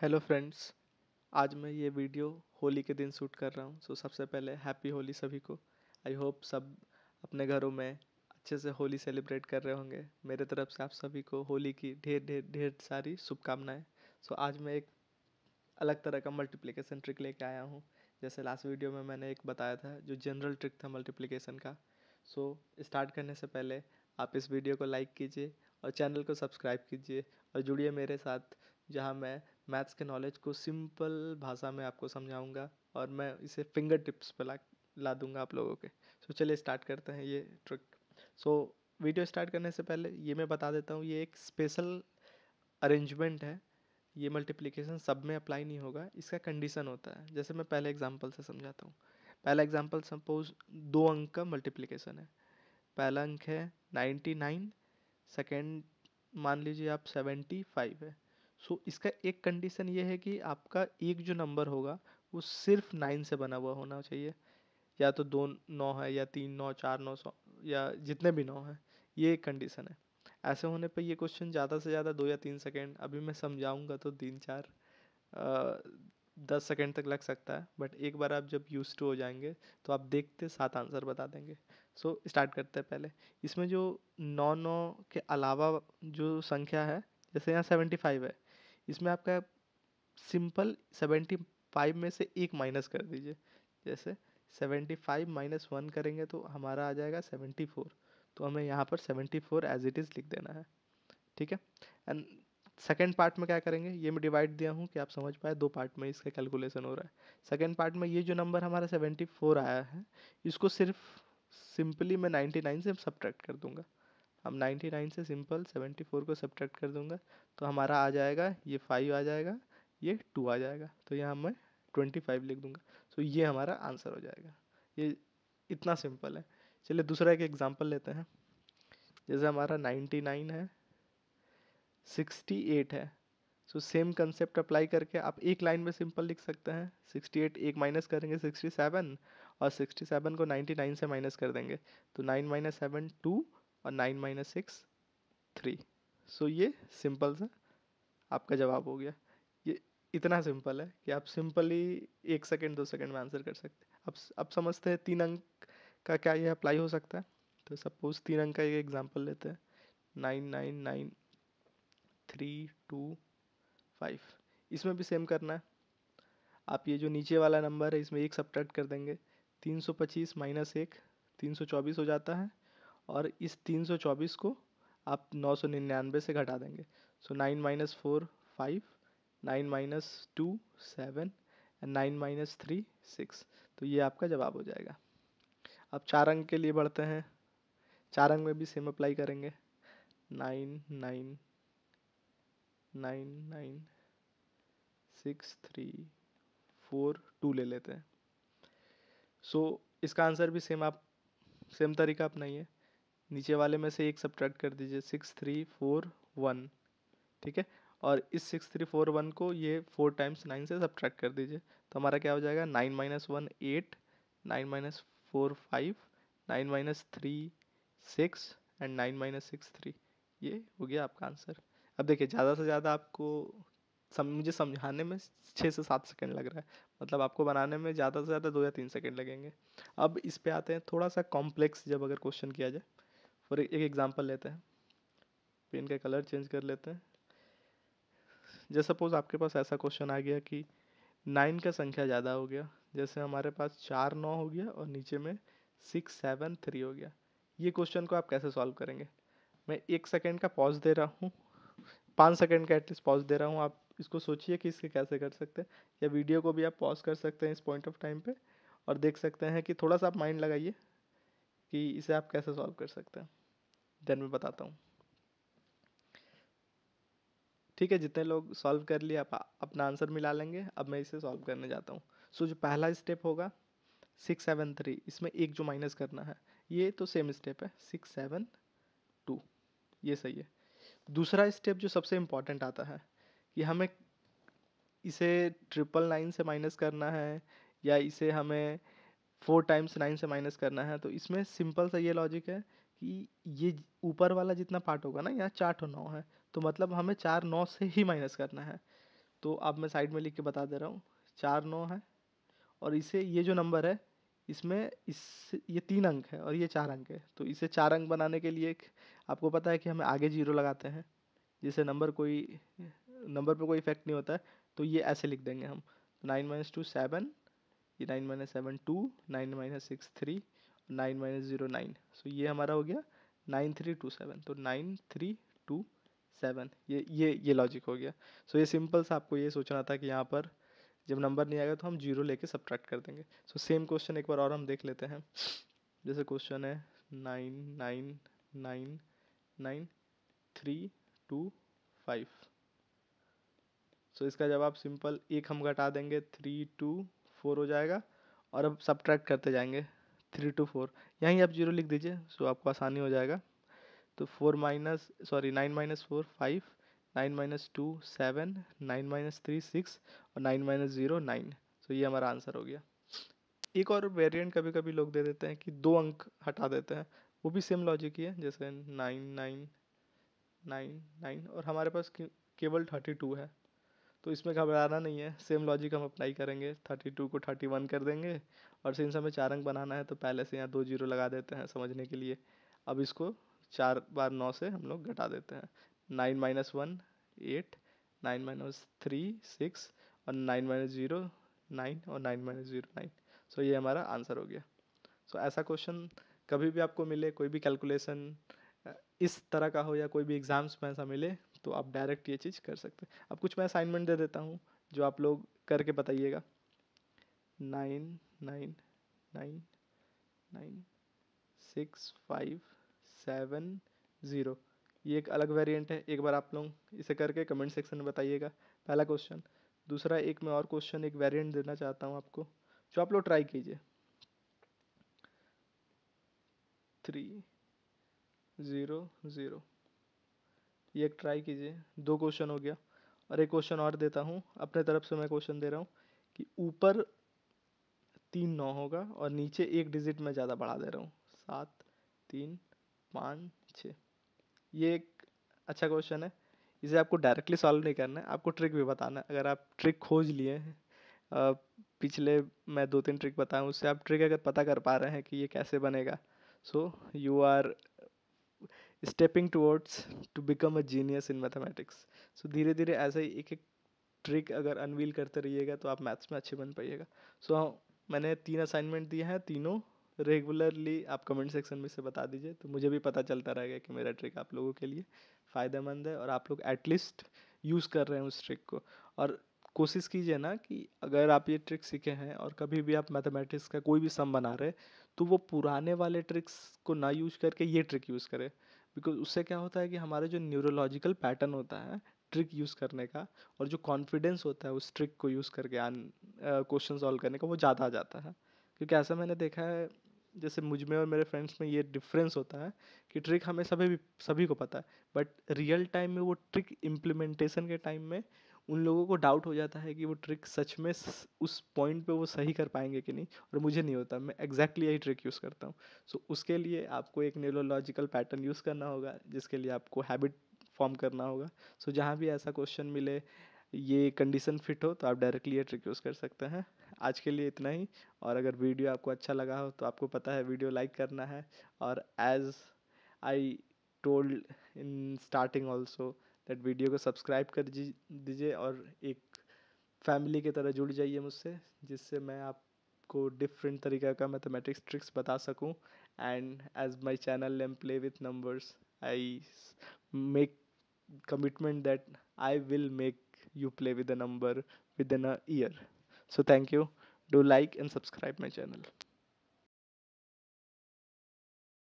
hello friends आज मैं ये वीडियो होली के दिन शूट कर रहा हूँ सो सबसे पहले हैप्पी होली सभी को आई होप सब अपने घरों में अच्छे से होली सेलिब्रेट कर रहे होंगे मेरे तरफ से आप सभी को होली की ढेर ढेर ढेर सारी शुभकामनाएं सो आज मैं एक अलग तरह का मल्टीप्लिकेशन ट्रिक लेके आया हूँ जैसे लास्ट वीडियो में मैंने एक बताया था जो जनरल ट्रिक था मल्टीप्लिकेशन का सो so, स्टार्ट करने से पहले आप इस वीडियो को लाइक कीजिए और चैनल को सब्सक्राइब कीजिए और जुड़िए मेरे साथ जहाँ मैं मैथ्स के नॉलेज को सिंपल भाषा में आपको समझाऊँगा और मैं इसे फिंगर टिप्स पर ला ला दूंगा आप लोगों के तो चलिए स्टार्ट करते हैं ये ट्रिक सो वीडियो स्टार्ट करने से पहले ये मैं बता देता हूँ ये एक स्पेशल अरेंजमेंट है ये मल्टीप्लिकेशन सब में अप्लाई नहीं होगा इसका कंडीशन होता है जैसे मैं पहले एग्जांपल से समझाता हूँ पहला एग्जांपल सपोज दो अंक का मल्टीप्लिकेशन है पहला अंक है नाइन्टी नाइन सेकेंड मान लीजिए आप सेवेंटी फाइव है सो इसका एक कंडीशन ये है कि आपका एक जो नंबर होगा वो सिर्फ नाइन से बना हुआ होना चाहिए या तो दो नौ है या तीन नौ चार नौ सौ या जितने भी नौ हैं ये एक कंडीशन है ऐसे होने पर ये क्वेश्चन ज़्यादा से ज़्यादा दो या तीन सेकेंड अभी मैं समझाऊँगा तो तीन चार आ, दस सेकेंड तक लग सकता है बट एक बार आप जब यूज टू हो जाएंगे तो आप देखते सात आंसर बता देंगे सो so, स्टार्ट करते हैं पहले इसमें जो नौ नौ के अलावा जो संख्या है जैसे यहाँ सेवेंटी फाइव है इसमें आपका सिंपल सेवेंटी फाइव में से एक माइनस कर दीजिए जैसे सेवेंटी फाइव माइनस वन करेंगे तो हमारा आ जाएगा सेवेंटी फोर तो हमें यहाँ पर seventy four as it is लिख देना है ठीक है एंड सेकेंड पार्ट में क्या करेंगे ये मैं डिवाइड दिया हूँ कि आप समझ पाए दो पार्ट में इसका कैलकुलेशन हो रहा है सेकेंड पार्ट में ये जो नंबर हमारा सेवेंटी फोर आया है इसको सिर्फ सिंपली मैं नाइन्टी नाइन से सब्ट्रैक्ट कर दूंगा अब नाइन्टी नाइन से सिंपल सेवेंटी फोर को सब्ट्रैक्ट कर दूंगा तो हमारा आ जाएगा ये फाइव आ जाएगा ये टू आ जाएगा तो यहाँ मैं ट्वेंटी फाइव लिख दूंगा सो तो ये हमारा आंसर हो जाएगा ये इतना सिंपल है चलिए दूसरा एक एग्जाम्पल लेते हैं जैसे हमारा नाइन्टी नाइन है सिक्सटी एट है सो सेम कंसेप्ट अप्लाई करके आप एक लाइन में सिंपल लिख सकते हैं सिक्सटी एट एक माइनस करेंगे सिक्सटी सेवन और सिक्सटी सेवन को नाइन्टी नाइन से माइनस कर देंगे तो नाइन माइनस सेवन टू और nine minus six three so ये सिंपल सा आपका जवाब हो गया ये इतना सिंपल है कि आप सिंपली एक सेकेंड दो सेकेंड में आंसर कर सकते हैं अब अब समझते हैं तीन अंक का क्या ये अप्लाई हो सकता है तो सपोज तीन अंक का ये एग्जाम्पल लेते हैं nine nine nine three two five इसमें भी सेम करना है आप ये जो नीचे वाला नंबर है इसमें एक सब्ट्रैक्ट कर देंगे तीन सौ पच्चीस माइनस एक तीन सौ चौबीस हो जाता है और इस तीन सौ चौबीस को आप नौ सौ निन्यानवे से घटा देंगे so nine minus four five nine minus two seven and nine minus three six तो ये आपका जवाब हो जाएगा अब चार अंक के लिए बढ़ते हैं चार अंक में भी सेम अप्लाई करेंगे nine nine nine nine six three four two ले लेते हैं सो so, इसका आंसर भी सेम आप सेम तरीका अपनाइए नीचे वाले में से एक सब्ट्रैक्ट कर दीजिए सिक्स थ्री फोर वन ठीक है और इस सिक्स थ्री फोर वन को ये फोर टाइम्स नाइन से सब्ट्रैक्ट कर दीजिए तो हमारा क्या हो जाएगा nine minus one eight nine minus four five nine minus three six and nine minus six three ये हो गया आपका आंसर अब देखिए ज़्यादा से ज़्यादा आपको सम मुझे समझाने में छः से सात सेकेंड लग रहा है मतलब आपको बनाने में ज़्यादा से ज़्यादा दो या तीन सेकेंड लगेंगे अब इस पर आते हैं थोड़ा सा कॉम्प्लेक्स जब अगर क्वेश्चन किया जाए फॉर एक एग्जांपल लेते हैं पेन का कलर चेंज कर लेते हैं जैसे सपोज आपके पास ऐसा क्वेश्चन आ गया कि नाइन का संख्या ज़्यादा हो गया जैसे हमारे पास चार नौ हो गया और नीचे में सिक्स सेवन थ्री हो गया ये क्वेश्चन को आप कैसे सॉल्व करेंगे मैं एक सेकेंड का पॉज दे रहा हूँ पाँच सेकेंड का एटलीस्ट पॉज दे रहा हूँ आप इसको सोचिए कि इसके कैसे कर सकते हैं या वीडियो को भी आप पॉज कर सकते हैं इस पॉइंट ऑफ टाइम पे और देख सकते हैं कि थोड़ा सा आप माइंड लगाइए कि इसे आप कैसे सॉल्व कर सकते हैं देन मैं बताता हूँ ठीक है जितने लोग सॉल्व कर लिए आप अपना आंसर मिला लेंगे अब मैं इसे सॉल्व करने जाता हूँ सो so, जो पहला स्टेप होगा सिक्स सेवन थ्री इसमें एक जो माइनस करना है ये तो सेम स्टेप है सिक्स सेवन टू ये सही है दूसरा स्टेप जो सबसे इम्पॉर्टेंट आता है कि हमें इसे ट्रिपल नाइन से माइनस करना है या इसे हमें फोर टाइम्स नाइन से माइनस करना है तो इसमें सिंपल सा ये लॉजिक है कि ये ऊपर वाला जितना पार्ट होगा ना यहाँ चार टू नौ है तो मतलब हमें चार नौ से ही माइनस करना है तो अब मैं साइड में लिख के बता दे रहा हूँ चार नौ है और इसे ये जो नंबर है इसमें इस ये तीन अंक है और ये चार अंक है तो इसे चार अंक बनाने के लिए आपको पता है कि हमें आगे जीरो लगाते हैं जिससे नंबर कोई नंबर पर कोई इफेक्ट नहीं होता है तो ये ऐसे लिख देंगे हम नाइन माइनस टू सेवन ये nine minus seven two nine minus six three nine minus zero nine so ये हमारा हो गया नाइन थ्री टू सेवन तो नाइन थ्री टू सेवन ये ये ये लॉजिक हो गया सो so, ये सिंपल सा आपको ये सोचना था कि यहाँ पर जब नंबर नहीं आएगा तो हम जीरो लेके सब्ट्रैक्ट कर देंगे सो सेम क्वेश्चन एक बार और हम देख लेते हैं जैसे क्वेश्चन है nine nine nine nine three two five so इसका जवाब सिंपल एक हम घटा देंगे थ्री टू फोर हो जाएगा और अब सब करते जाएंगे थ्री टू फोर यहीं आप जीरो लिख दीजिए सो आपको आसानी हो जाएगा तो four minus sorry nine minus four five nine minus two seven nine minus three six और nine minus zero nine so ये हमारा आंसर हो गया एक और वेरिएंट कभी कभी लोग दे देते हैं कि दो अंक हटा देते हैं वो भी सेम लॉजिक ही है जैसे नाइन नाइन नाइन नाइन और हमारे पास केवल थर्टी टू है तो इसमें घबराना नहीं है सेम लॉजिक हम अप्लाई करेंगे थर्टी टू को थर्टी वन कर देंगे और सिंस हमें चार अंक बनाना है तो पहले से यहाँ दो जीरो लगा देते हैं समझने के लिए अब इसको चार बार नौ से हम लोग घटा देते हैं nine minus one eight nine minus three six और नाइन माइनस ज़ीरो नाइन और nine minus zero nine so ये हमारा आंसर हो गया सो so, ऐसा क्वेश्चन कभी भी आपको मिले कोई भी कैलकुलेशन इस तरह का हो या कोई भी एग्ज़ाम्स में ऐसा मिले तो आप डायरेक्ट ये चीज़ कर सकते हैं अब कुछ मैं असाइनमेंट दे देता हूँ जो आप लोग करके बताइएगा nine nine nine nine six five seven zero ये एक अलग वेरिएंट है एक बार आप लोग इसे करके कमेंट सेक्शन में बताइएगा पहला क्वेश्चन दूसरा एक मैं और क्वेश्चन एक वेरिएंट देना चाहता हूँ आपको जो आप लोग ट्राई कीजिए थ्री ज़ीरो ज़ीरो ये ट्राई कीजिए दो क्वेश्चन हो गया और एक क्वेश्चन और देता हूँ अपने तरफ से मैं क्वेश्चन दे रहा हूँ कि ऊपर तीन नौ होगा और नीचे एक डिजिट में ज़्यादा बढ़ा दे रहा हूँ सात तीन पाँच छः ये एक अच्छा क्वेश्चन है इसे आपको डायरेक्टली सॉल्व नहीं करना है आपको ट्रिक भी बताना है अगर आप ट्रिक खोज लिए हैं पिछले मैं दो तीन ट्रिक बताऊँ उससे आप ट्रिक अगर पता कर पा रहे हैं कि ये कैसे बनेगा so you are stepping towards to become a genius in mathematics so धीरे धीरे ऐसे ही एक एक ट्रिक अगर अनवील करते रहिएगा तो आप मैथ्स में अच्छे बन पाइएगा सो so, हाँ, मैंने तीन असाइनमेंट दिए हैं तीनों रेगुलरली आप कमेंट सेक्शन में से बता दीजिए तो मुझे भी पता चलता रहेगा कि मेरा ट्रिक आप लोगों के लिए फ़ायदेमंद है और आप लोग एटलीस्ट यूज़ कर रहे हैं उस ट्रिक को और कोशिश कीजिए ना कि अगर आप ये ट्रिक सीखे हैं और कभी भी आप मैथमेटिक्स का कोई भी सम बना रहे तो वो पुराने वाले ट्रिक्स को ना यूज करके ये ट्रिक यूज़ करें बिकॉज उससे क्या होता है कि हमारे जो न्यूरोलॉजिकल पैटर्न होता है ट्रिक यूज़ करने का और जो कॉन्फिडेंस होता है उस ट्रिक को यूज़ करके आन क्वेश्चन सॉल्व करने का वो ज़्यादा आ जाता है क्योंकि ऐसा मैंने देखा है जैसे मुझ में और मेरे फ्रेंड्स में ये डिफरेंस होता है कि ट्रिक हमें सभी सभी को पता है बट रियल टाइम में वो ट्रिक इम्प्लीमेंटेशन के टाइम में उन लोगों को डाउट हो जाता है कि वो ट्रिक सच में उस पॉइंट पे वो सही कर पाएंगे कि नहीं और मुझे नहीं होता मैं एग्जैक्टली यही ट्रिक यूज़ करता हूँ सो so, उसके लिए आपको एक न्यूरोलॉजिकल पैटर्न यूज़ करना होगा जिसके लिए आपको हैबिट फॉर्म करना होगा सो so, जहाँ भी ऐसा क्वेश्चन मिले ये कंडीशन फिट हो तो आप डायरेक्टली ये ट्रिक यूज़ कर सकते हैं आज के लिए इतना ही और अगर वीडियो आपको अच्छा लगा हो तो आपको पता है वीडियो लाइक करना है और as I told in starting also that video को सब्सक्राइब कर दीजिए और एक फैमिली की तरह जुड़ जाइए मुझसे जिससे मैं आपको डिफरेंट तरीका का मैथमेटिक्स ट्रिक्स बता सकूँ and as my channel am play with numbers I make commitment that I will make you play with a number within a year so thank you do like and subscribe my channel